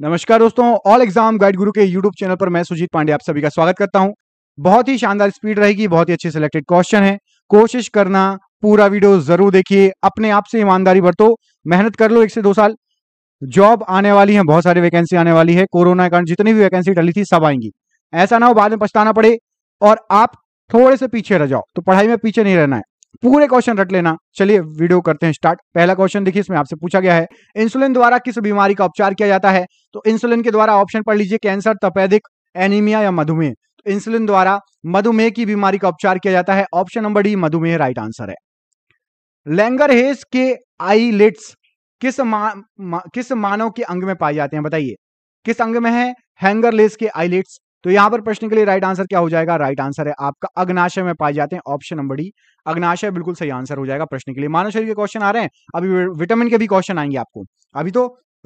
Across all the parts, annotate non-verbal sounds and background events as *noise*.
नमस्कार दोस्तों all exam guide गुरु के यूट्यूब चैनल पर मैं सुजीत पांडे आप सभी का स्वागत करता हूं बहुत ही शानदार स्पीड रहेगी बहुत ही अच्छे सिलेक्टेड क्वेश्चन है कोशिश करना पूरा वीडियो जरूर देखिए अपने आप से ईमानदारी बरतो मेहनत कर लो एक से दो साल जॉब आने वाली है बहुत सारी वैकेंसी आने वाली है कोरोना के कारण जितनी भी वैकेंसी डली थी सब आएंगी ऐसा ना हो बाद में पछताना पड़े और आप थोड़े से पीछे रह जाओ तो पढ़ाई में पीछे नहीं रहना है पूरे क्वेश्चन रट लेना चलिए वीडियो करते हैं स्टार्ट पहला क्वेश्चन देखिए इसमें आपसे पूछा गया है इंसुलिन द्वारा किस बीमारी का उपचार किया जाता है तो इंसुलिन के द्वारा ऑप्शन पढ़ लीजिए कैंसर तपेदिक एनीमिया या मधुमेह तो इंसुलिन द्वारा मधुमेह की बीमारी का उपचार किया जाता है ऑप्शन नंबर डी मधुमेह राइट आंसर है लैंगर हेस के आईलेट्स किस मा, मा, किस मानव के अंग में पाए जाते हैं बताइए किस अंग में है हैंगर लेस के आईलेट्स तो यहां पर प्रश्न के लिए राइट आंसर क्या हो जाएगा राइट आंसर है आपका अग्नाशय में पाए जाते हैं ऑप्शन नंबर डी अग्नाशय बिल्कुल सही आंसर हो जाएगा प्रश्न के लिए मानव शरीर के क्वेश्चन आ रहे हैं अभी विटामिन के भी क्वेश्चन आएंगे आपको अभी तो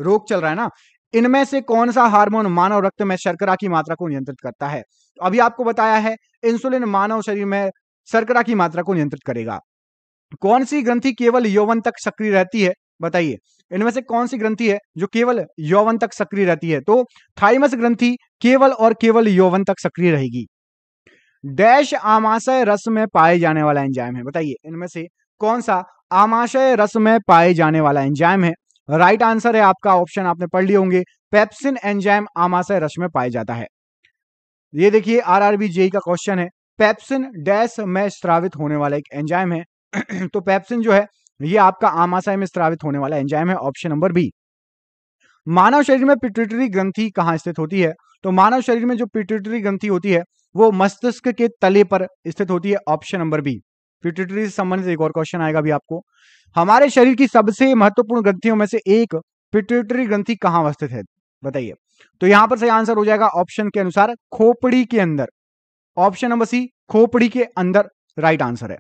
रोग चल रहा है ना इनमें से कौन सा हार्मोन मानव रक्त में शर्करा की मात्रा को नियंत्रित करता है तो अभी आपको बताया है इंसुलिन मानव शरीर में शर्करा की मात्रा को नियंत्रित करेगा कौन सी ग्रंथि केवल यौवन तक सक्रिय रहती है बताइए इनमें से कौन सी ग्रंथि है जो केवल यौवन तक सक्रिय रहती है तो थाइमस ग्रंथि केवल और केवल यौवन तक सक्रिय रहेगी डैश आमाशय रस में पाए जाने वाला एंजाइम है बताइए इनमें से कौन सा आमाशय रस में पाए जाने वाला एंजाइम है राइट आंसर है आपका ऑप्शन आपने पढ़ लिए होंगे पेप्सिन एंजाइम आमाशय रस में पाया जाता है ये देखिए आरआरबी जेई का क्वेश्चन है पेप्सिन डैश में स्त्रावित होने वाला एक एंजाइम है *clears throat* तो पेप्सिन जो है ये आपका आमाशय में स्त्रावित होने वाला एंजाइम है ऑप्शन नंबर बी मानव शरीर में पिट्यूटरी ग्रंथि कहाँ स्थित होती है तो मानव शरीर में जो पिट्यूटरी ग्रंथि होती है वो मस्तिष्क के तले पर स्थित होती है ऑप्शन नंबर बी पिट्यूटरी से संबंधित एक और क्वेश्चन आएगा भी आपको हमारे शरीर की सबसे महत्वपूर्ण ग्रंथियों में से एक पिट्यूटरी ग्रंथि कहाँ अवस्थित है बताइए तो यहां पर सही आंसर हो जाएगा ऑप्शन के अनुसार खोपड़ी के अंदर ऑप्शन नंबर सी खोपड़ी के अंदर राइट आंसर है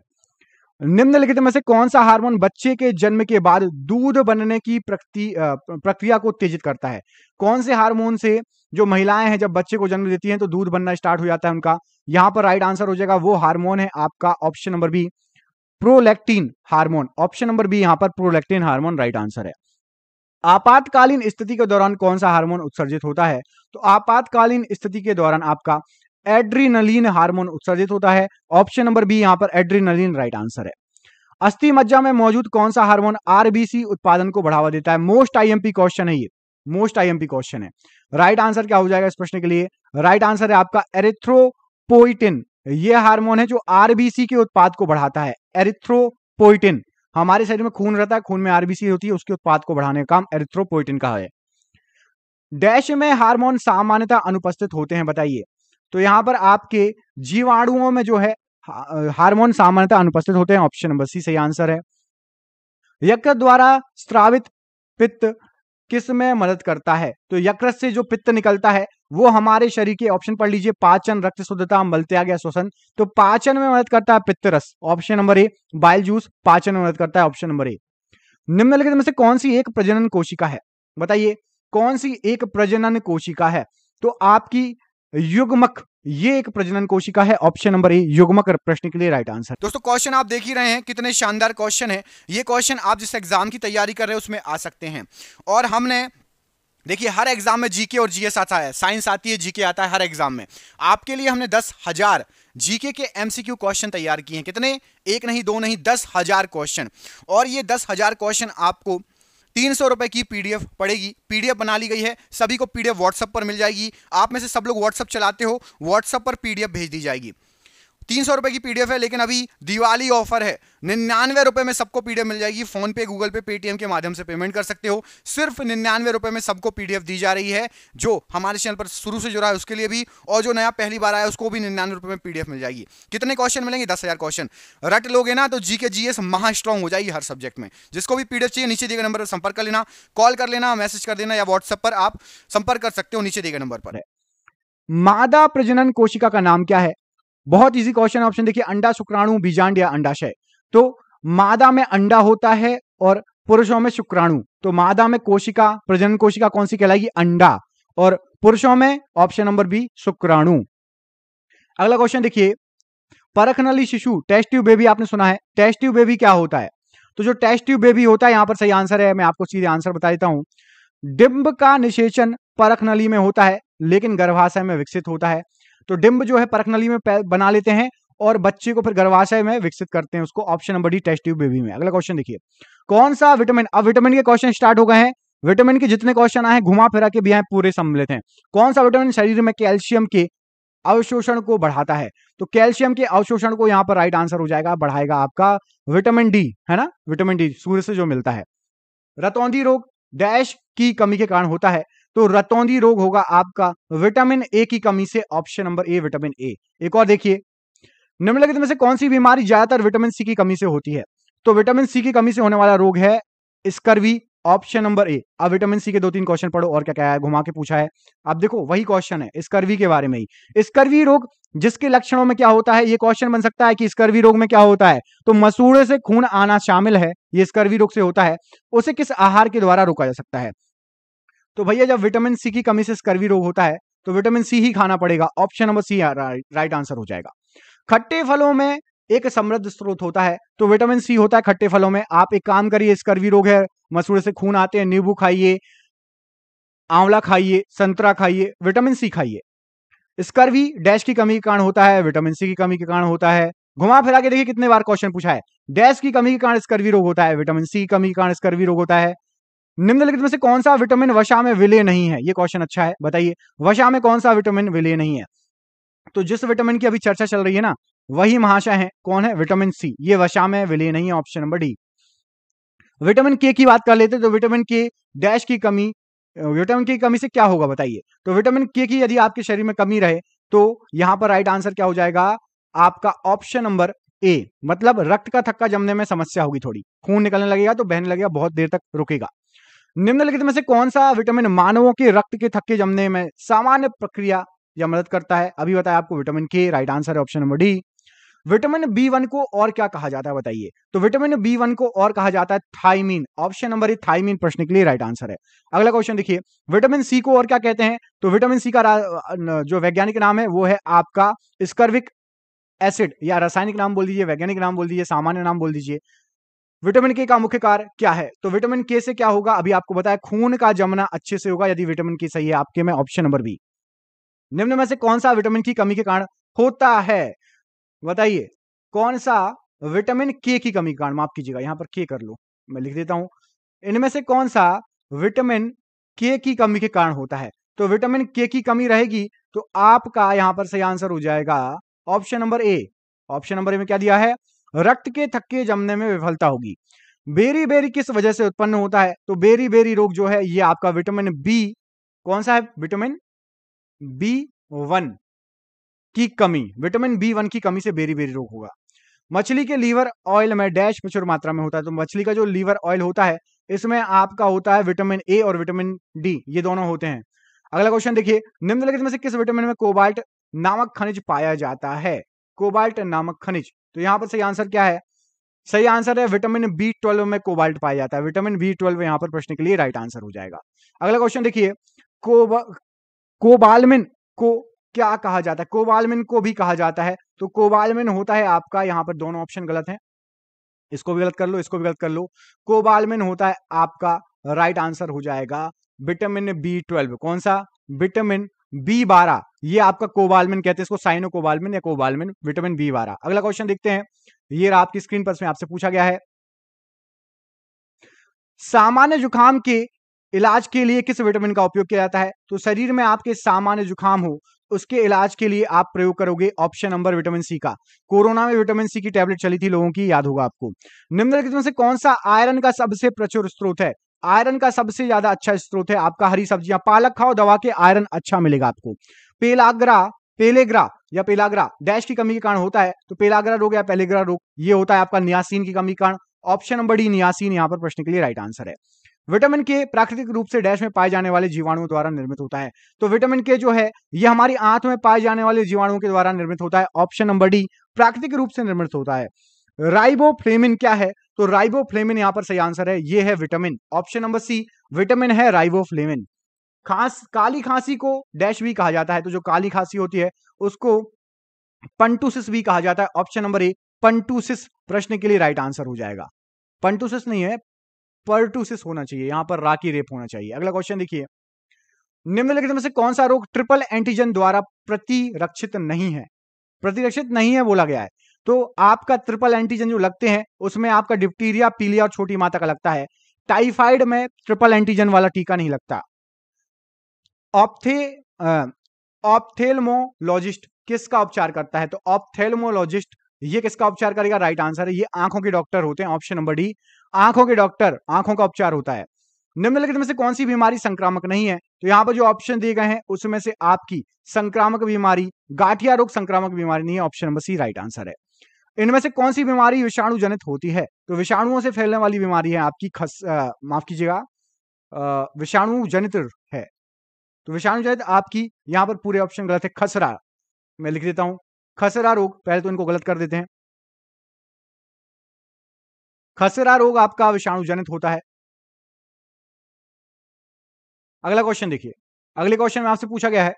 निम्नलिखित में से कौन सा हार्मोन बच्चे के जन्म के बाद दूध बनने की प्रक्रिया को उत्तेजित करता है कौन से हार्मोन से जो महिलाएं हैं जब बच्चे को जन्म देती हैं तो दूध बनना स्टार्ट हो जाता है उनका यहां पर राइट आंसर हो जाएगा वो हार्मोन है आपका option number B prolactin hormone option number B यहां पर प्रोलेक्टीन हार्मोन राइट आंसर है आपातकालीन स्थिति के दौरान कौन सा हार्मोन उत्सर्जित होता है तो आपातकालीन स्थिति के दौरान आपका एड्रीनलिन हार्मोन उत्सर्जित होता है ऑप्शन नंबर बी यहां पर एड्रीनलिन राइट आंसर है अस्थि मज्जा में मौजूद कौन सा हार्मोन आरबीसी उत्पादन को बढ़ावा देता है मोस्ट आईएमपी क्वेश्चन है ये मोस्ट आईएमपी क्वेश्चन है राइट right आंसर क्या हो जाएगा इस प्रश्न के लिए राइट right आंसर है आपका एरिथ्रोपोइटिन ये हार्मोन है जो आरबीसी के उत्पाद को बढ़ाता है एरिथ्रोपोइटिन हमारे शरीर में खून रहता है खून में आरबीसी होती है उसके उत्पाद को बढ़ाने का काम एरिथ्रोपोइटिन का है डैश में हार्मोन सामान्यता अनुपस्थित होते हैं बताइए तो यहाँ पर आपके जीवाणुओं में जो है हार्मोन सामान्यतः अनुपस्थित होते हैं ऑप्शन नंबर सी सही आंसर है यकृत द्वारा स्त्रावित पित्त किस में मदद करता है तो यकृत से जो पित्त निकलता है वो हमारे शरीर के ऑप्शन पढ़ लीजिए पाचन रक्त शुद्धता मलत्याग या श्वसन तो पाचन में मदद करता है पित्तरस option number A bile juice पाचन में मदद करता है ऑप्शन नंबर ए निम्नलिखित में से कौन सी एक प्रजनन कोशिका है बताइए कौन सी एक प्रजनन कोशिका है तो आपकी युगमक ये एक प्रजनन कोशिका है ऑप्शन नंबर ए युगमक प्रश्न के लिए राइट आंसर दोस्तों क्वेश्चन आप देख ही रहे हैं कितने शानदार क्वेश्चन है ये क्वेश्चन आप जिस एग्जाम की तैयारी कर रहे हैं उसमें आ सकते हैं और हमने देखिए हर एग्जाम में जीके और जीएस आता है साइंस आती है जीके आता है हर एग्जाम में आपके लिए हमने दस हजार जीके के एमसीक्यू क्वेश्चन तैयार किए हैं कितने एक नहीं दो नहीं दस हजार क्वेश्चन और ये दस हजार क्वेश्चन आपको तीन सौ रुपए की पीडीएफ पड़ेगी पीडीएफ बना ली गई है सभी को पीडीएफ व्हाट्सएप पर मिल जाएगी आप में से सब लोग व्हाट्सएप चलाते हो व्हाट्सएप पर पीडीएफ भेज दी जाएगी तीन सौ रुपए की पीडीएफ है लेकिन अभी दिवाली ऑफर है निन्यानवे रुपए में सबको पीडीएफ मिल जाएगी फोन पे गूगल पे पेटीएम के माध्यम से पेमेंट कर सकते हो सिर्फ निन्यानवे रुपए में सबको पीडीएफ दी जा रही है जो हमारे चैनल पर शुरू से जुड़ा है उसके लिए भी और जो नया पहली बार आया उसको भी निन्यानवे रुपए में पीडीएफ मिल जाएगी कितने क्वेश्चन मिलेंगे दस हजार क्वेश्चन रट लोगे ना तो जी के जी एस महा स्ट्रांग हो जाएगी हर सब्जेक्ट में जिसको भी पीडीएफ चाहिए नीचे दिए गए नंबर पर संपर्क कर लेना कॉल कर लेना मैसेज कर देना या व्हाट्सएप पर आप संपर्क कर सकते हो नीचे दिए गए नंबर पर मादा प्रजनन कोशिका का नाम क्या है बहुत इजी क्वेश्चन ऑप्शन देखिए अंडा शुक्राणु बीजांड या अंडाशय तो मादा में अंडा होता है और पुरुषों में शुक्राणु तो मादा में कोशिका प्रजनन कोशिका कौन सी कहलाएगी अंडा और पुरुषों में ऑप्शन नंबर बी शुक्राणु अगला क्वेश्चन देखिए परखनली शिशु टेस्टिव बेबी आपने सुना है टेस्टिव बेबी क्या होता है तो जो टेस्टिव बेबी होता है यहां पर सही आंसर है मैं आपको सीधे आंसर बता देता हूं डिम्ब का निषेचन परख नली में होता है लेकिन गर्भाशय में विकसित होता है तो डिम्ब जो है परख नली में बना लेते हैं और बच्चे को फिर गर्भाशय में विकसित करते हैं उसको option number D test tube baby में अगला क्वेश्चन देखिए कौन सा विटामिन अब विटामिन के क्वेश्चन स्टार्ट हो गए हैं विटामिन के जितने क्वेश्चन आए घुमा फिरा के भी आए पूरे सम्मिलित हैं कौन सा विटामिन शरीर में कैल्शियम के अवशोषण को बढ़ाता है तो कैल्शियम के अवशोषण को यहाँ पर राइट आंसर हो जाएगा बढ़ाएगा आपका विटामिन डी है ना विटामिन डी सूर्य से जो मिलता है रतौंधी रोग डैश की कमी के कारण होता है तो रतौंदी रोग होगा आपका विटामिन ए की कमी से option number A vitamin A एक और देखिए निम्नलिखित में से कौन सी बीमारी ज्यादातर विटामिन सी की कमी से होती है तो विटामिन सी की कमी से होने वाला रोग है स्कर्वी ऑप्शन नंबर ए अब विटामिन सी के दो तीन क्वेश्चन पढ़ो और क्या क्या है घुमा के पूछा है अब देखो वही क्वेश्चन है स्कर्वी के बारे में ही स्कर्वी रोग जिसके लक्षणों में क्या होता है ये क्वेश्चन बन सकता है कि स्कर्वी रोग में क्या होता है तो मसूड़े से खून आना शामिल है ये स्कर्वी रोग से होता है उसे किस आहार के द्वारा रोका जा सकता है तो भैया जब विटामिन सी की कमी से स्कर्वी रोग होता है तो विटामिन सी ही खाना पड़ेगा option number C right answer हो जाएगा खट्टे फलों में एक समृद्ध स्रोत होता है तो विटामिन सी होता है खट्टे फलों में आप एक काम करिए स्कर्वी रोग है मसूर से खून आते हैं नींबू खाइए आंवला खाइए संतरा खाइए विटामिन सी खाइए स्कर्वी डैश की कमी के कारण होता है विटामिन सी की कमी के कारण होता है घुमा फिरा के देखिए कितने बार क्वेश्चन पूछा है डैश की कमी के कारण स्कर्वी रोग होता है विटामिन सी की कमी के कारण स्कर्वी रोग होता है निम्नलिखित में से कौन सा विटामिन वशा में विलय नहीं है ये क्वेश्चन अच्छा है बताइए वशा में कौन सा विटामिन विलय नहीं है तो जिस विटामिन की अभी चर्चा चल रही है ना वही महाशय है कौन है विटामिन सी ये वशा में विलय नहीं है ऑप्शन नंबर डी विटामिन के की बात कर लेते तो विटामिन के डैश की कमी विटामिन के की कमी से क्या होगा बताइए तो विटामिन के की यदि आपके शरीर में कमी रहे तो यहां पर राइट आंसर क्या हो जाएगा आपका ऑप्शन नंबर ए मतलब रक्त का थक्का जमने में समस्या होगी थोड़ी खून निकलने लगेगा तो बहने लगेगा बहुत देर तक रुकेगा निम्नलिखित में से कौन सा विटामिन मानवों के रक्त के थक्के जमने में सामान्य प्रक्रिया या मदद करता है अभी बताया आपको विटामिन के राइट आंसर है option number D vitamin B one को और क्या कहा जाता है बताइए तो विटामिन बी वन को और कहा जाता है thiamine option number A thiamine प्रश्न के लिए राइट आंसर है अगला क्वेश्चन देखिए विटामिन सी को और क्या कहते हैं तो विटामिन सी का जो वैज्ञानिक नाम है वो है आपका स्कर्विक एसिड या रासायनिक नाम बोल दीजिए वैज्ञानिक नाम बोल दीजिए सामान्य नाम बोल दीजिए विटामिन के का मुख्य कार्य क्या है तो विटामिन के से क्या होगा अभी आपको बताया खून का जमना अच्छे से होगा यदि विटामिन के सही है आपके में ऑप्शन नंबर बी निम्न में से कौन सा विटामिन की कमी के कारण होता है बताइए कौन सा विटामिन के की कमी के कारण माफ कीजिएगा यहां पर के कर लो मैं लिख देता हूं इनमें से कौन सा विटामिन के की कमी के कारण होता है तो विटामिन के की कमी रहेगी तो आपका यहां पर सही आंसर हो जाएगा option number A option number A में क्या दिया है रक्त के थक्के जमने में विफलता होगी बेरी बेरी किस वजह से उत्पन्न होता है तो बेरी बेरी रोग जो है ये आपका विटामिन बी कौन सा है विटामिन बी वन की कमी विटामिन बी वन की कमी से बेरी बेरी रोग होगा मछली के लीवर ऑयल में डैश प्रचुर मात्रा में होता है तो मछली का जो लीवर ऑयल होता है इसमें आपका होता है विटामिन ए और विटामिन डी ये दोनों होते हैं अगला क्वेश्चन देखिए निम्नलिखित में से किस विटामिन में कोबाल्ट नामक खनिज पाया जाता है कोबाल्ट नामक खनिज तो यहाँ पर सही आंसर क्या है सही आंसर है विटामिन बी ट्वेल्व में कोबाल्ट पाया जाता है विटामिन बी ट्वेल्व यहाँ पर प्रश्न के लिए राइट आंसर हो जाएगा अगला क्वेश्चन देखिए कोबा कोबालमिन को क्या कहा जाता है कोबालमिन को भी कहा जाता है तो कोबालमिन होता है आपका यहाँ पर दोनों ऑप्शन गलत है इसको भी गलत कर लो इसको भी गलत कर लो कोबालमिन होता है आपका राइट आंसर हो जाएगा विटामिन बी ट्वेल्व कौन सा विटामिन बी बारह ये आपका कोबालमिन कहते हैं इसको साइनो कोबालमिन या कोबालमिन विटामिन बी बारह अगला क्वेश्चन देखते हैं ये आपकी स्क्रीन पर इसमें आपसे पूछा गया है सामान्य जुकाम के इलाज के लिए किस विटामिन का उपयोग किया जाता है तो शरीर में आपके सामान्य जुकाम हो उसके इलाज के लिए आप प्रयोग करोगे ऑप्शन नंबर विटामिन सी का कोरोना में विटामिन सी की टैबलेट चली थी लोगों की याद होगा आपको निम्नलिखित में से कौन सा आयरन का सबसे प्रचुर स्रोत है आयरन का सबसे ज्यादा अच्छा स्रोत है आपका हरी सब्जियां पालक खाओ दवा के आयरन अच्छा मिलेगा आपको पेलाग्रा पेलेग्रा या पेलाग्रा डैश की कमी के कारण होता है तो पेलाग्रा रोग या पेलेग्रा रोग ये होता है आपका नियासीन की कमी के कारण ऑप्शन नंबर डी नियासीन यहाँ पर प्रश्न के लिए राइट आंसर है विटामिन के प्राकृतिक रूप से डैश में पाए जाने वाले जीवाणुओं द्वारा निर्मित होता है तो विटामिन के जो है ये हमारी आंत में पाए जाने वाले जीवाणुओं के द्वारा निर्मित होता है ऑप्शन नंबर डी प्राकृतिक रूप से निर्मित होता है राइबो क्या है तो राइबो यहाँ पर सही आंसर है ये है vitamin option number C vitamin है राइबोफ्लेमिन खांस काली खांसी को डैश भी कहा जाता है तो जो काली खांसी होती है उसको पंटूसिस भी कहा जाता है ऑप्शन नंबर ए पंटूसिस प्रश्न के लिए राइट आंसर हो जाएगा पंटूसिस नहीं है पर्टूसिस होना चाहिए यहां पर राकी रेप होना चाहिए अगला क्वेश्चन देखिए निम्नलिखित में से कौन सा रोग ट्रिपल एंटीजन द्वारा प्रतिरक्षित नहीं है प्रतिरक्षित नहीं है बोला गया है तो आपका ट्रिपल एंटीजन जो लगते हैं उसमें आपका डिप्टीरिया पीलिया और छोटी माता का लगता है टाइफाइड में ट्रिपल एंटीजन वाला टीका नहीं लगता ऑप्थे ऑप्थेलमोलॉजिस्ट किसका उपचार करता है तो ऑप्थेलमोलॉजिस्ट ये किसका उपचार करेगा राइट आंसर है ये आंखों के डॉक्टर होते हैं ऑप्शन नंबर डी आंखों के डॉक्टर आंखों का उपचार होता है निम्नलिखित में से कौन सी बीमारी संक्रामक नहीं है तो यहां पर जो ऑप्शन दिए गए हैं उसमें से आपकी संक्रामक बीमारी गाठिया रोग संक्रामक बीमारी नहीं है option number C right answer है इनमें से कौन सी बीमारी विषाणु जनित होती है तो विषाणुओं से फैलने वाली बीमारी है आपकी खस माफ कीजिएगा विषाणु जनित है तो विषाणु जनित आपकी यहां पर पूरे ऑप्शन गलत है खसरा मैं लिख देता हूं खसरा रोग पहले तो इनको गलत कर देते हैं खसरा रोग आपका विषाणु जनित होता है अगला क्वेश्चन देखिए अगले क्वेश्चन में आपसे पूछा गया है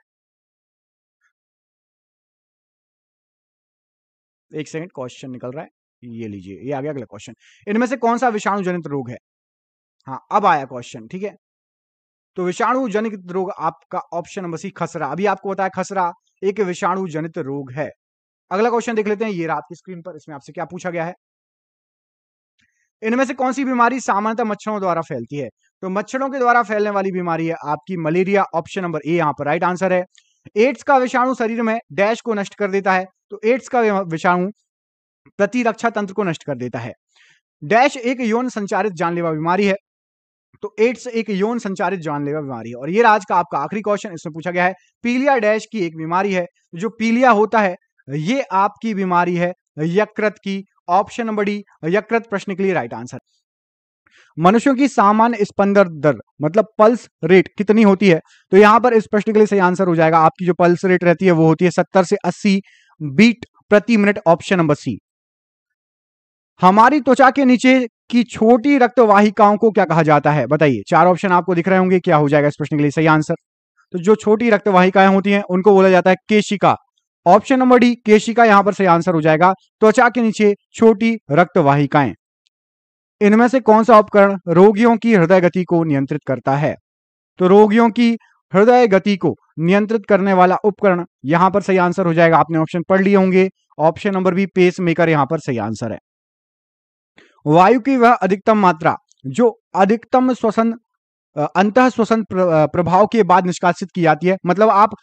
एक सेकंड क्वेश्चन निकल रहा है ये लीजिए ये आ गया अगला क्वेश्चन इनमें से कौन सा विषाणु जनित रोग है हाँ अब आया क्वेश्चन ठीक है तो विषाणु जनित रोग आपका ऑप्शन नंबर सी खसरा अभी आपको बताया खसरा एक विषाणु जनित रोग है अगला क्वेश्चन देख लेते हैं ये रात की स्क्रीन पर इसमें आपसे क्या पूछा गया है इनमें से कौन सी बीमारी सामान्यतः मच्छरों द्वारा फैलती है तो मच्छरों के द्वारा फैलने वाली बीमारी है आपकी मलेरिया ऑप्शन नंबर ए यहाँ पर राइट आंसर है एड्स का विषाणु शरीर में डैश को नष्ट कर देता है तो एड्स का विषाणु प्रतिरक्षा तंत्र को नष्ट कर देता है डैश एक यौन संचारित जानलेवा बीमारी है तो एड्स एक यौन संचारित जानलेवा बीमारी है और ये आज का आपका आखिरी क्वेश्चन इसमें पूछा गया है पीलिया डैश की एक बीमारी है जो पीलिया होता है ये आपकी बीमारी है यकृत की ऑप्शन नंबर डी यकृत प्रश्न के लिए राइट आंसर मनुष्यों की सामान्य स्पंदन दर मतलब पल्स रेट कितनी होती है तो यहां पर इस प्रश्न के लिए सही आंसर हो जाएगा आपकी जो पल्स रेट रहती है वो होती है सत्तर से अस्सी बीट प्रति मिनट ऑप्शन नंबर सी हमारी त्वचा के नीचे की छोटी रक्तवाहिकाओं को क्या कहा जाता है बताइए चार ऑप्शन आपको दिख रहे होंगे क्या हो जाएगा इस प्रश्न के लिए सही आंसर तो जो छोटी रक्तवाहिकाएं होती हैं उनको बोला जाता है केशिका ऑप्शन नंबर डी केशिका यहां पर सही आंसर हो जाएगा त्वचा के नीचे छोटी रक्तवाहिकाएं इनमें से कौन सा उपकरण रोगियों की हृदय गति को नियंत्रित करता है तो रोगियों की हृदय गति को नियंत्रित करने वाला उपकरण यहां पर सही आंसर हो जाएगा आपने ऑप्शन पढ़ लिए होंगे option number B pacemaker यहां पर सही आंसर है वायु की वह अधिकतम मात्रा जो अधिकतम श्वसन अंत श्वसन प्रभाव के बाद निष्कासित की जाती है मतलब आप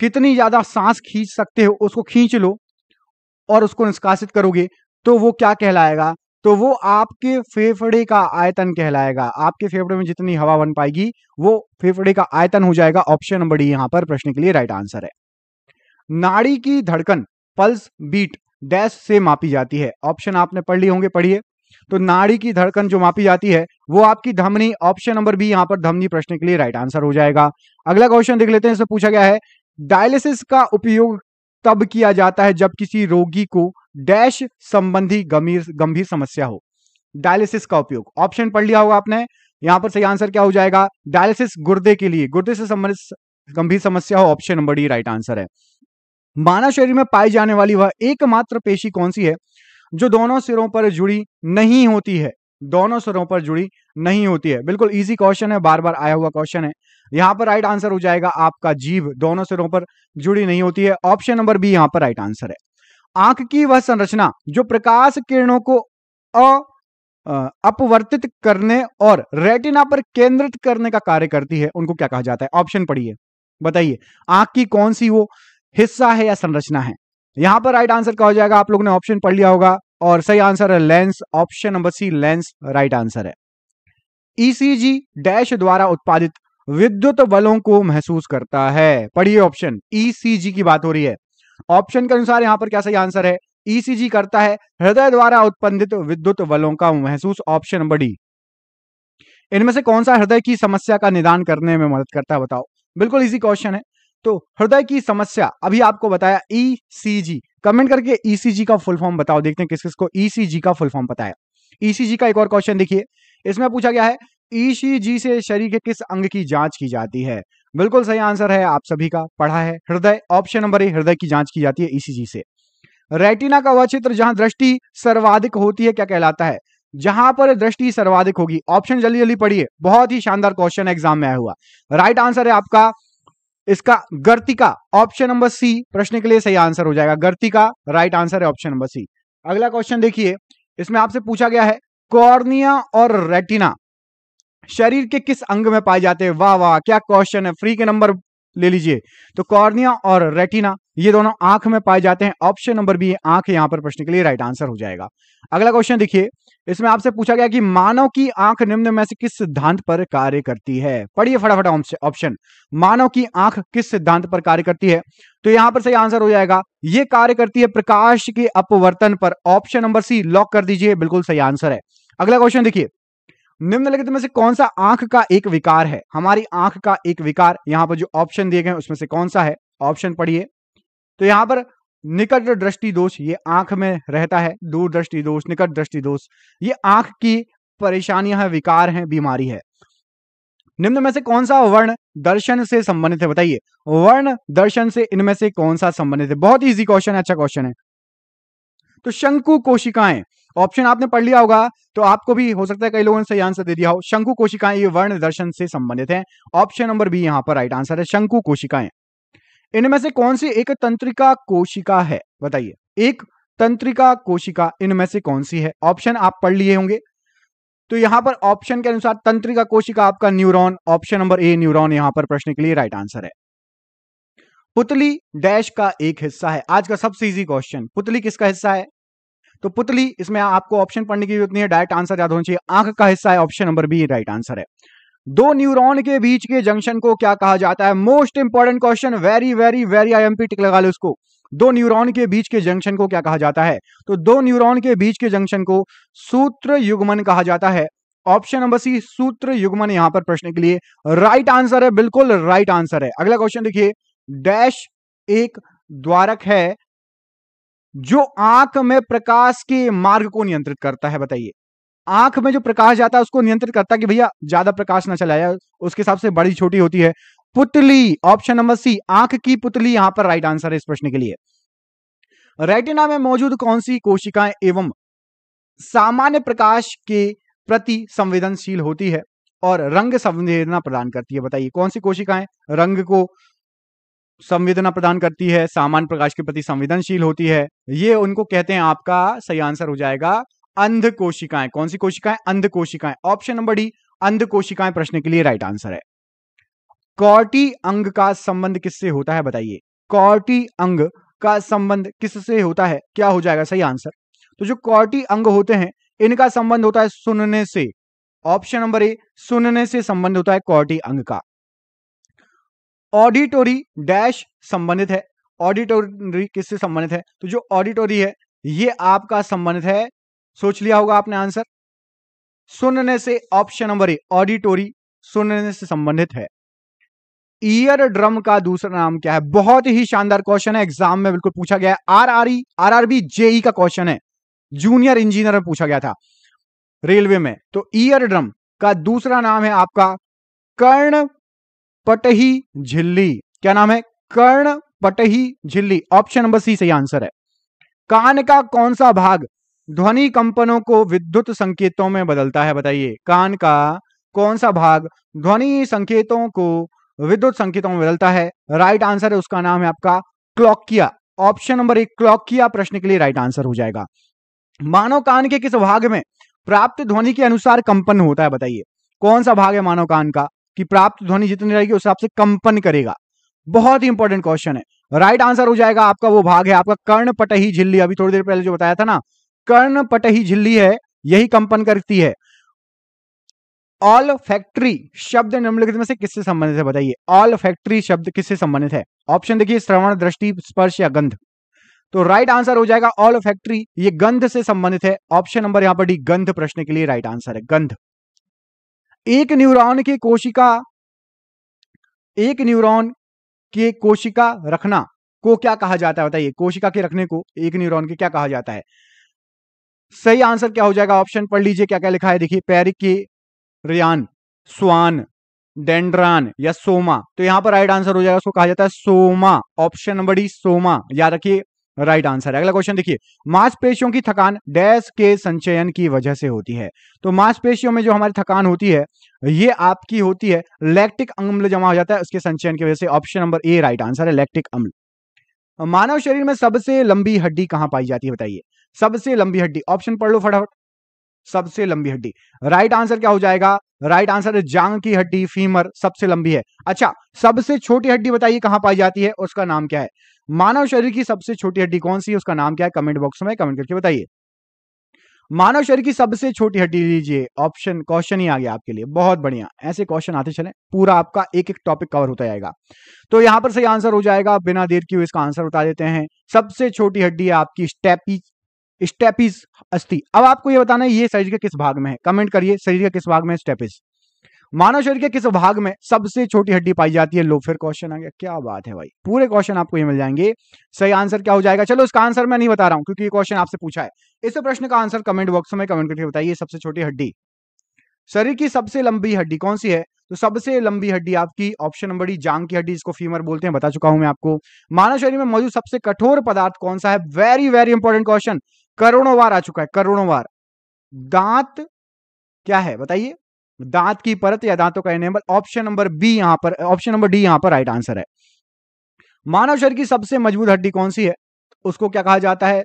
कितनी ज्यादा सांस खींच सकते हो उसको खींच लो और उसको निष्कासित करोगे तो वो क्या कहलाएगा तो वो आपके फेफड़े का आयतन कहलाएगा आपके फेफड़े में जितनी हवा बन पाएगी वो फेफड़े का आयतन हो जाएगा ऑप्शन नंबर डी यहां पर प्रश्न के लिए राइट आंसर है नाड़ी की धड़कन पल्स बीट डैश से मापी जाती है ऑप्शन आपने पढ़ लिए होंगे पढ़िए तो नाड़ी की धड़कन जो मापी जाती है वो आपकी धमनी ऑप्शन नंबर बी यहाँ पर धमनी प्रश्न के लिए राइट आंसर हो जाएगा अगला क्वेश्चन देख लेते हैं इसमें पूछा गया है डायलिसिस का उपयोग तब किया जाता है जब किसी रोगी को डैश संबंधी गंभीर गंभीर समस्या हो डायलिसिस का उपयोग ऑप्शन पढ़ लिया होगा आपने यहां पर सही आंसर क्या हो जाएगा डायलिसिस गुर्दे के लिए गुर्दे से संबंधित गंभीर समस्या हो option number D right answer है मानव शरीर में पाई जाने वाली वह एकमात्र पेशी कौन सी है जो दोनों सिरों पर जुड़ी नहीं होती है दोनों सिरों पर जुड़ी नहीं होती है बिल्कुल इजी क्वेश्चन है बार बार आया हुआ क्वेश्चन है यहां पर राइट आंसर हो जाएगा आपका जीव दोनों सिरों पर जुड़ी नहीं होती है ऑप्शन नंबर बी यहां पर राइट आंसर है आंख की वह संरचना जो प्रकाश किरणों को अ अपवर्तित करने और रेटिना पर केंद्रित करने का कार्य करती है उनको क्या कहा जाता है ऑप्शन पढ़िए बताइए आंख की कौन सी वो हिस्सा है या संरचना है यहां पर राइट आंसर क्या हो जाएगा आप लोग ने ऑप्शन पढ़ लिया होगा और सही आंसर है lens option number C lens right answer है ईसीजी e डैश द्वारा उत्पादित विद्युत बलों को महसूस करता है पढ़िए ऑप्शन ईसीजी e की बात हो रही है ऑप्शन के अनुसार यहां पर क्या सही आंसर है ईसीजी e करता है हृदय द्वारा उत्पादित विद्युत बलों का महसूस ऑप्शन नंबर डी इनमें से कौन सा हृदय की समस्या का निदान करने में मदद करता है बताओ बिल्कुल इजी क्वेश्चन है तो हृदय की समस्या अभी आपको बताया ईसीजी e कमेंट करके ईसीजी e का फुल फॉर्म बताओ देखते हैं किस किस को ईसीजी e का फुल फॉर्म पता है ईसीजी का एक और क्वेश्चन देखिए इसमें पूछा गया है ईसीजी से शरीर के किस अंग की जांच की जाती है बिल्कुल सही आंसर है आप सभी का पढ़ा है हृदय ऑप्शन नंबर ए हृदय की जांच की जाती है ईसीजी से रेटिना का वह क्षेत्र जहां दृष्टि सर्वाधिक होती है क्या कहलाता है जहां पर दृष्टि सर्वाधिक होगी ऑप्शन जल्दी जल्दी पढ़िए बहुत ही शानदार क्वेश्चन एग्जाम में आया हुआ राइट आंसर है आपका इसका गर्तिका ऑप्शन नंबर सी प्रश्न के लिए सही आंसर हो जाएगा गर्तिका राइट आंसर है ऑप्शन नंबर सी अगला क्वेश्चन देखिए इसमें आपसे पूछा गया है कॉर्निया और रेटिना शरीर के किस अंग में पाए जाते हैं वाह वाह क्या क्वेश्चन है फ्री के नंबर ले लीजिए तो कॉर्निया और रेटिना ये दोनों आंख में पाए जाते हैं ऑप्शन नंबर बी आंख यहां पर प्रश्न के लिए राइट आंसर हो जाएगा अगला क्वेश्चन देखिए इसमें आपसे पूछा गया कि मानव की आंख निम्न में से किस सिद्धांत पर कार्य करती है पढ़िए फटाफट ऑप्शन मानव की आंख किस सिद्धांत पर कार्य करती है तो यहां पर सही आंसर हो जाएगा ये कार्य करती है प्रकाश के अपवर्तन पर ऑप्शन नंबर सी लॉक कर दीजिए बिल्कुल सही आंसर है अगला क्वेश्चन देखिए निम्नलिखित में से कौन सा आंख का एक विकार है हमारी आंख का एक विकार यहां पर जो ऑप्शन दिए गए उसमें से कौन सा है ऑप्शन पढ़िए तो यहां पर निकट दृष्टि दोष ये आंख में रहता है दूर दृष्टि दोष निकट दृष्टि दोष ये आंख की परेशानियां है विकार है बीमारी है निम्न में से कौन सा वर्ण दर्शन से संबंधित है बताइए वर्ण दर्शन से इनमें से कौन सा संबंधित है बहुत इजी क्वेश्चन है अच्छा क्वेश्चन है तो शंकु कोशिकाएं ऑप्शन आपने पढ़ लिया होगा तो आपको भी हो सकता है कई लोगों ने सही आंसर दे दिया हो शंकु कोशिकाएं ये वर्ण दर्शन से संबंधित हैं ऑप्शन नंबर बी यहां पर राइट आंसर है शंकु कोशिकाएं इनमें से कौन सी एक तंत्रिका कोशिका है बताइए एक तंत्रिका कोशिका इनमें से कौन सी है ऑप्शन आप पढ़ लिए होंगे तो यहां पर ऑप्शन के अनुसार तंत्रिका कोशिका आपका neuron option number A neuron यहां पर प्रश्न के लिए राइट आंसर है पुतली डैश का एक हिस्सा है आज का सबसे इजी क्वेश्चन पुतली किसका हिस्सा है तो पुतली इसमें आपको ऑप्शन पढ़ने की जरूरत नहीं है डायरेक्ट आंसर याद होना चाहिए आंख का हिस्सा है option number B right answer है दो न्यूरॉन के बीच के जंक्शन को क्या कहा जाता है most important question very very very I am tick लगा लो उसको दो न्यूरॉन के बीच के जंक्शन को क्या कहा जाता है तो दो न्यूरॉन के बीच के जंक्शन को सूत्र युग्मन कहा जाता है ऑप्शन नंबर सी सूत्र युग्मन यहां पर प्रश्न के लिए राइट right आंसर है बिल्कुल राइट right आंसर है अगला क्वेश्चन देखिए डैश एक द्वारक है जो आंख में प्रकाश के मार्ग को नियंत्रित करता है बताइए आंख में जो प्रकाश जाता है उसको नियंत्रित करता है कि भैया ज्यादा प्रकाश ना चलाया उसके हिसाब से बड़ी छोटी होती है पुतली ऑप्शन नंबर सी आंख की पुतली यहां पर राइट आंसर है इस प्रश्न के लिए रेटिना में मौजूद कौन सी कोशिकाएं एवं सामान्य प्रकाश के प्रति संवेदनशील होती है और रंग संवेदना प्रदान करती है बताइए कौन सी कोशिकाएं रंग को संवेदना प्रदान करती है सामान्य प्रकाश के प्रति संवेदनशील होती है ये उनको कहते हैं आपका सही आंसर हो जाएगा अंध कोशिकाएं कौन सी कोशिकाएं अंध कोशिकाएं ऑप्शन नंबर डी अंध कोशिकाएं प्रश्न के लिए राइट आंसर है कॉटी अंग का संबंध किससे होता है बताइए कॉटी अंग का संबंध किससे होता है क्या हो जाएगा सही आंसर तो जो कॉटी अंग होते हैं इनका संबंध होता है सुनने से ऑप्शन नंबर ए सुनने से संबंध होता है कॉटी अंग का ऑडिटोरी डैश संबंधित है ऑडिटोरी किससे संबंधित है तो जो ऑडिटोरी है ये आपका संबंधित है सोच लिया होगा आपने आंसर सुनने से ऑप्शन नंबर ए ऑडिटोरी सुनने से संबंधित है ईयर ड्रम का दूसरा नाम क्या है बहुत ही शानदार क्वेश्चन है एग्जाम में बिल्कुल पूछा गया R R E R R B JE का क्वेश्चन है जूनियर इंजीनियर में पूछा गया था रेलवे में तो ईयर ड्रम का दूसरा नाम है आपका कर्ण पटही झिल्ली क्या नाम है कर्ण पटही झिल्ली ऑप्शन नंबर सी सही आंसर है कान का कौन सा भाग ध्वनि कंपनों को विद्युत संकेतों में बदलता है बताइए कान का कौन सा भाग ध्वनि संकेतों को विद्युत संकेतों में बदलता है राइट आंसर है उसका नाम है आपका क्लॉकिया ऑप्शन नंबर एक क्लॉकिया प्रश्न के लिए राइट आंसर हो जाएगा मानव कान के किस भाग में प्राप्त ध्वनि के अनुसार कंपन होता है बताइए कौन सा भाग है मानव कान का कि प्राप्त ध्वनि जितनी रहेगी उस हिसाब से कंपन करेगा बहुत ही इंपॉर्टेंट क्वेश्चन है राइट आंसर हो जाएगा आपका वो भाग है आपका कर्ण पटही झिल्ली अभी थोड़ी देर पहले जो बताया था ना कर्णपटही झिल्ली है यही कंपन करती है ऑल फैक्ट्री शब्द निम्नलिखित में से किससे संबंधित है बताइए ऑल फैक्ट्री शब्द किससे संबंधित है ऑप्शन देखिए श्रवण दृष्टि स्पर्श या गंध तो राइट आंसर हो जाएगा ऑल फैक्ट्री ये गंध से संबंधित है ऑप्शन नंबर यहां पर डी गंध प्रश्न के लिए राइट आंसर है गंध एक न्यूरॉन की कोशिका एक न्यूरॉन के कोशिका रखना को क्या कहा जाता है बताइए कोशिका के रखने को एक न्यूरॉन के क्या कहा जाता है सही आंसर क्या हो जाएगा ऑप्शन पढ़ लीजिए क्या क्या लिखा है देखिए पैरिकी रियान स्वान डेंड्रान या सोमा तो यहां पर राइट आंसर हो जाएगा उसको कहा जाता है soma option number D soma याद रखिए राइट आंसर अगला क्वेश्चन देखिए मांसपेशियों की थकान डैश के संचयन की वजह से होती है तो मांसपेशियों में जो हमारी थकान होती है ये आपकी होती है लैक्टिक अम्ल जमा हो जाता है उसके संचयन की वजह से option number A right answer है लैक्टिक अम्ल मानव शरीर में सबसे लंबी हड्डी कहां पाई जाती है बताइए सबसे लंबी हड्डी ऑप्शन पढ़ लो फटाफट सबसे लंबी हड्डी राइट आंसर क्या हो जाएगा राइट आंसर है जांग की हड्डी फीमर सबसे लंबी है अच्छा सबसे छोटी हड्डी बताइए कहां पाई जाती है उसका नाम क्या है मानव शरीर की सबसे छोटी हड्डी कौन सी है उसका नाम क्या है कमेंट बॉक्स में कमेंट करके बताइए मानव शरीर की सबसे छोटी हड्डी लीजिए ऑप्शन क्वेश्चन ही आ गया आपके लिए बहुत बढ़िया ऐसे क्वेश्चन आते चले पूरा आपका एक एक टॉपिक कवर होता जाएगा तो यहां पर सही आंसर हो जाएगा बिना देर के इसका आंसर बता देते हैं सबसे छोटी हड्डी है आपकी स्टेपी स्टेपिस अस्थि अब आपको यह बताना है ये शरीर के किस भाग में है कमेंट करिए शरीर के किस भाग में स्टेपिस मानव शरीर के किस भाग में सबसे छोटी हड्डी पाई जाती है लो फिर क्वेश्चन आ गया क्या बात है भाई पूरे क्वेश्चन आपको ये मिल जाएंगे सही आंसर क्या हो जाएगा चलो इसका आंसर मैं नहीं बता रहा हूं क्योंकि ये क्वेश्चन आपसे पूछा है इस प्रश्न का आंसर कमेंट बॉक्स में कमेंट करके बताइए सबसे छोटी हड्डी शरीर की सबसे लंबी हड्डी कौन सी है तो सबसे लंबी हड्डी आपकी ऑप्शन नंबर डी जांग की हड्डी इसको फीमर बोलते हैं बता चुका हूं मैं आपको मानव शरीर में मौजूद सबसे कठोर पदार्थ कौन सा है वेरी वेरी इंपॉर्टेंट क्वेश्चन करोड़ों बार आ चुका है करोड़ों बार दांत क्या है बताइए दांत की परत या दांतों का एनेबल ऑप्शन नंबर बी यहां पर ऑप्शन नंबर डी यहां पर राइट आंसर है मानव शरीर की सबसे मजबूत हड्डी कौन सी है उसको क्या कहा जाता है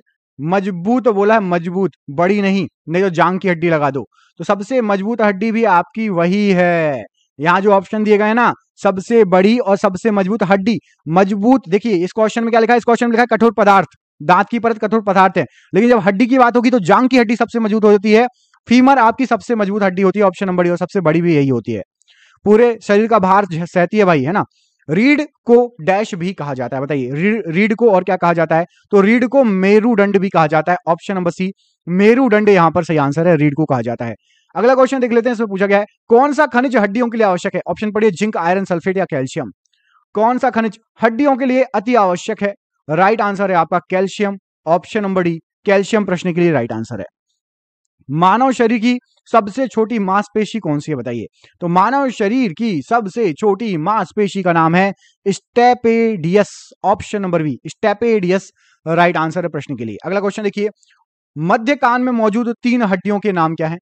मजबूत तो बोला है मजबूत बड़ी नहीं नहीं तो जांग की हड्डी लगा दो तो सबसे मजबूत हड्डी भी आपकी वही है यहां जो ऑप्शन दिए गए ना सबसे बड़ी और सबसे मजबूत हड्डी मजबूत देखिए इस क्वेश्चन में क्या लिखा है इस क्वेश्चन में लिखा है कठोर पदार्थ दांत की परत कठोर पदार्थ है लेकिन जब हड्डी की बात होगी तो जांग की हड्डी सबसे मजबूत होती है फीमर आपकी सबसे मजबूत हड्डी होती है ऑप्शन नंबर डी और सबसे बड़ी भी यही होती है पूरे शरीर का भार सहती है भाई है ना रीढ़ को डैश भी कहा जाता है बताइए रीढ़ को और क्या कहा जाता है तो रीढ़ को मेरुदंड भी कहा जाता है ऑप्शन नंबर सी मेरुदंड यहां पर सही आंसर है रीढ़ को कहा जाता है अगला क्वेश्चन देख लेते हैं इसमें पूछा गया है कौन सा खनिज हड्डियों के लिए आवश्यक है ऑप्शन पढ़िए जिंक आयरन सल्फेट या कैल्शियम कौन सा खनिज हड्डियों के लिए अति आवश्यक है राइट आंसर है आपका calcium option number D calcium प्रश्न के लिए राइट आंसर है मानव शरीर की सबसे छोटी मांसपेशी कौन सी है बताइए तो मानव शरीर की सबसे छोटी मांसपेशी का नाम है stapedius option number B stapedius right answer है प्रश्न के लिए अगला क्वेश्चन देखिए मध्य कान में मौजूद तीन हड्डियों के नाम क्या है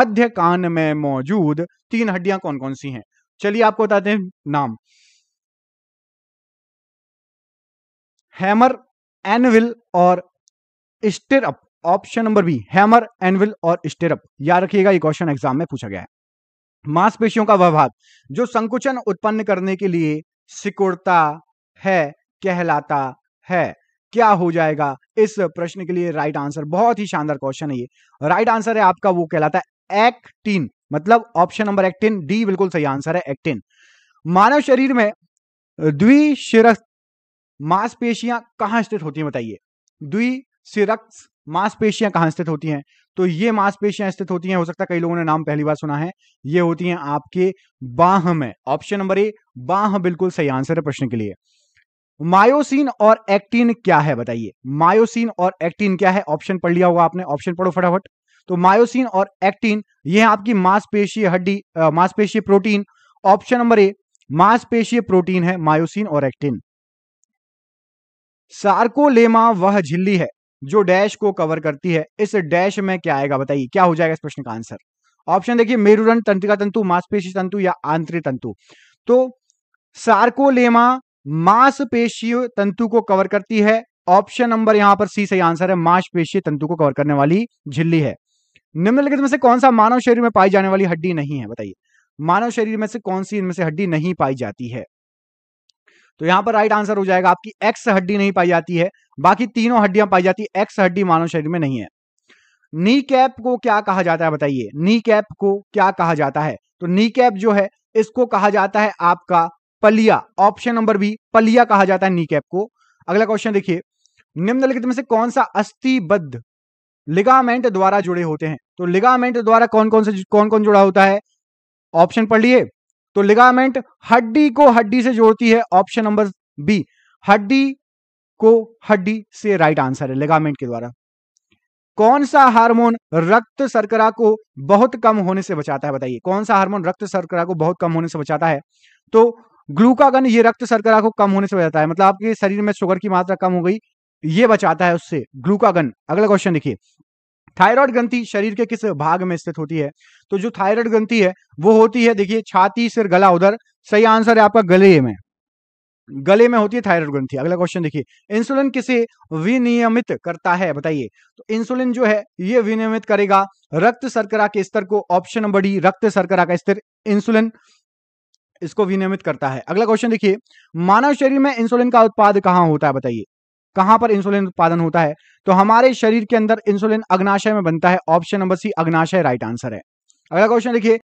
मध्य कान में मौजूद तीन हड्डियां कौन कौन सी हैं चलिए आपको बताते हैं नाम हैमर एनविल और stirrup option number B hammer anvil और स्टेरअप याद रखिएगा ये क्वेश्चन एग्जाम में पूछा गया है मांसपेशियों का वह भाग जो संकुचन उत्पन्न करने के लिए सिकुड़ता है कहलाता है क्या हो जाएगा इस प्रश्न के लिए राइट आंसर बहुत ही शानदार क्वेश्चन है ये राइट आंसर है आपका वो कहलाता है एक्टिन मतलब ऑप्शन नंबर एक्टिन डी बिल्कुल सही आंसर है एक्टिन मानव शरीर में द्विशिरस्त मांसपेशियां कहां स्थित होती हैं बताइए दुई सिरक्स मांसपेशियां कहां स्थित होती हैं तो ये मांसपेशियां स्थित होती हैं हो सकता है कई लोगों ने नाम पहली बार सुना है ये होती हैं आपके बाह में ऑप्शन नंबर ए बाह बिल्कुल सही आंसर है प्रश्न के लिए मायोसिन और एक्टिन क्या है बताइए मायोसिन और एक्टिन क्या है ऑप्शन पढ़ लिया होगा आपने ऑप्शन पढ़ो फटाफट तो मायोसिन और एक्टिन यह आपकी मांसपेशीय हड्डी मांसपेशीय प्रोटीन ऑप्शन नंबर ए मांसपेशीय प्रोटीन है मायोसिन और एक्टिन सार्कोलेमा वह झिल्ली है जो डैश को कवर करती है इस डैश में क्या आएगा बताइए क्या हो जाएगा इस प्रश्न का आंसर ऑप्शन देखिए मेरुदंड तंत्रिका तंतु मांसपेशी तंतु या आंतरिक तंतु तो सार्कोलेमा मांसपेशी तंतु को कवर करती है ऑप्शन नंबर यहां पर सी सही आंसर है मांसपेशी तंतु को कवर करने वाली झिल्ली है निम्नलिखित में से कौन सा मानव शरीर में पाई जाने वाली हड्डी नहीं है बताइए मानव शरीर में से कौन सी इनमें से हड्डी नहीं पाई जाती है तो यहां पर राइट आंसर हो जाएगा आपकी एक्स हड्डी नहीं पाई जाती है बाकी तीनों हड्डियां पाई जाती है एक्स हड्डी मानव शरीर में नहीं है नी कैप को क्या कहा जाता है बताइए नी कैप को क्या कहा जाता है तो नी कैप जो है इसको कहा जाता है आपका पलिया ऑप्शन नंबर बी पलिया कहा जाता है नी कैप को अगला क्वेश्चन देखिए निम्नलिखित में से कौन सा अस्थिबद्ध लिगामेंट द्वारा जुड़े होते हैं तो लिगामेंट द्वारा कौन कौन से कौन कौन जुड़ा होता है ऑप्शन पढ़ लिए तो लिगामेंट हड्डी को हड्डी से जोड़ती है ऑप्शन नंबर बी हड्डी को हड्डी से राइट आंसर है लिगामेंट के द्वारा कौन सा हार्मोन रक्त सरकरा को बहुत कम होने से बचाता है बताइए कौन सा हार्मोन रक्त सरकरा को बहुत कम होने से बचाता है तो ग्लूकागन ये रक्त सरकरा को कम होने से बचाता है मतलब आपके शरीर में शुगर की मात्रा कम हो गई ये बचाता है उससे ग्लूकागन अगला क्वेश्चन देखिए थायराइड ग्रंथि शरीर के किस भाग में स्थित होती है तो जो थायराइड ग्रंथि है वो होती है देखिए छाती सिर गला उधर सही आंसर है आपका गले में गले में होती है थायराइड ग्रंथि अगला क्वेश्चन देखिए इंसुलिन किसे विनियमित करता है बताइए तो इंसुलिन जो है ये विनियमित करेगा रक्त शर्करा के स्तर को ऑप्शन नंबर डी रक्त शर्करा का स्तर इंसुलिन इसको विनियमित करता है अगला क्वेश्चन देखिए मानव शरीर में इंसुलिन का उत्पाद कहां होता है बताइए कहां पर इंसुलिन उत्पादन होता है तो हमारे शरीर के अंदर इंसुलिन अग्नाशय में बनता है ऑप्शन नंबर सी अग्नाशय राइट आंसर है अगला क्वेश्चन देखिए